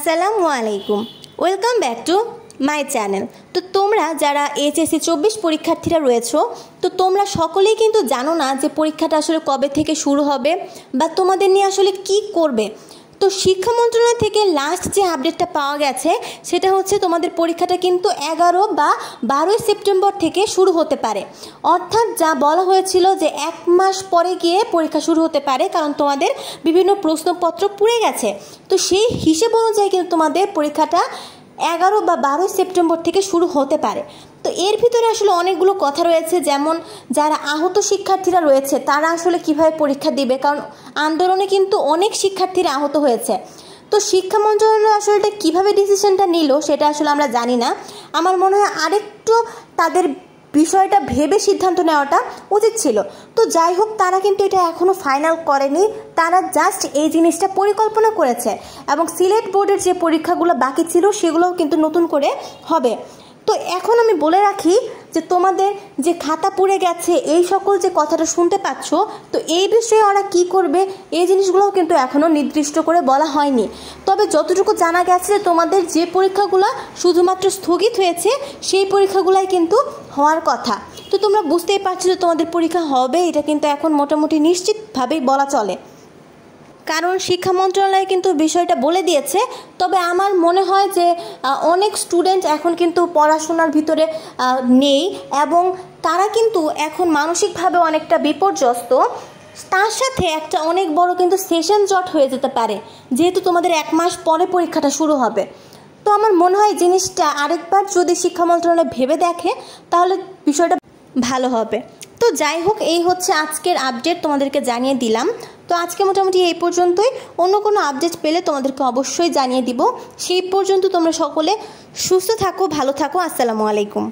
আসসালামু আলাইকুম welcome back to my channel তো তোমরা যারা এইচএসসি চব্বিশ পরীক্ষার্থীরা রয়েছ তো তোমরা সকলেই কিন্তু জানো না যে পরীক্ষাটা আসলে কবে থেকে শুরু হবে বা তোমাদের নিয়ে আসলে কি করবে তো শিক্ষা মন্ত্রণালয় থেকে লাস্ট যে আপডেটটা পাওয়া গেছে সেটা হচ্ছে তোমাদের পরীক্ষাটা কিন্তু এগারো বা বারোই সেপ্টেম্বর থেকে শুরু হতে পারে অর্থাৎ যা বলা হয়েছিল যে এক মাস পরে গিয়ে পরীক্ষা শুরু হতে পারে কারণ তোমাদের বিভিন্ন প্রশ্নপত্র পুড়ে গেছে তো সেই হিসেব অনুযায়ী কিন্তু তোমাদের পরীক্ষাটা এগারো বা বারোই সেপ্টেম্বর থেকে শুরু হতে পারে তো এর ভিতরে আসলে অনেকগুলো কথা রয়েছে যেমন যারা আহত শিক্ষার্থীরা রয়েছে তারা আসলে কিভাবে পরীক্ষা দিবে কারণ আন্দোলনে কিন্তু অনেক শিক্ষার্থীরা আহত হয়েছে তো শিক্ষা মন্ত্রণালয় আসলে কীভাবে ডিসিশনটা নিল সেটা আসলে আমরা জানি না আমার মনে হয় আরেকটু তাদের বিষয়টা ভেবে সিদ্ধান্ত নেওয়াটা উচিত ছিল তো যাই হোক তারা কিন্তু এটা এখনও ফাইনাল করেনি তারা জাস্ট এই জিনিসটা পরিকল্পনা করেছে এবং সিলেট বোর্ডের যে পরীক্ষাগুলো বাকি ছিল সেগুলোও কিন্তু নতুন করে হবে তো এখন আমি বলে রাখি যে তোমাদের যে খাতা পুড়ে গেছে এই সকল যে কথাটা শুনতে পাচ্ছ তো এই বিষয়ে ওরা কি করবে এই জিনিসগুলোও কিন্তু এখনও নির্দিষ্ট করে বলা হয়নি তবে যতটুকু জানা গেছে যে তোমাদের যে পরীক্ষাগুলো শুধুমাত্র স্থগিত হয়েছে সেই পরীক্ষাগুলাই কিন্তু হওয়ার কথা তো তোমরা বুঝতেই পারছো যে তোমাদের পরীক্ষা হবে এটা কিন্তু এখন মোটামুটি নিশ্চিতভাবেই বলা চলে কারণ শিক্ষা মন্ত্রণালয় কিন্তু বিষয়টা বলে দিয়েছে তবে আমার মনে হয় যে অনেক স্টুডেন্ট এখন কিন্তু পড়াশোনার ভিতরে নেই এবং তারা কিন্তু এখন মানসিকভাবে অনেকটা বিপর্যস্ত তার সাথে একটা অনেক বড় কিন্তু সেশন জট হয়ে যেতে পারে যেহেতু তোমাদের এক মাস পরে পরীক্ষাটা শুরু হবে তো আমার মনে হয় জিনিসটা আরেকবার যদি শিক্ষা মন্ত্রণালয় ভেবে দেখে তাহলে বিষয়টা ভালো হবে তো যাই হোক এই হচ্ছে আজকের আপডেট তোমাদেরকে জানিয়ে দিলাম তো আজকে মোটামুটি এই পর্যন্তই অন্য কোনো আপডেট পেলে তোমাদেরকে অবশ্যই জানিয়ে দিব সেই পর্যন্ত তোমরা সকলে সুস্থ থাকো ভালো থাকো আসসালামু আলাইকুম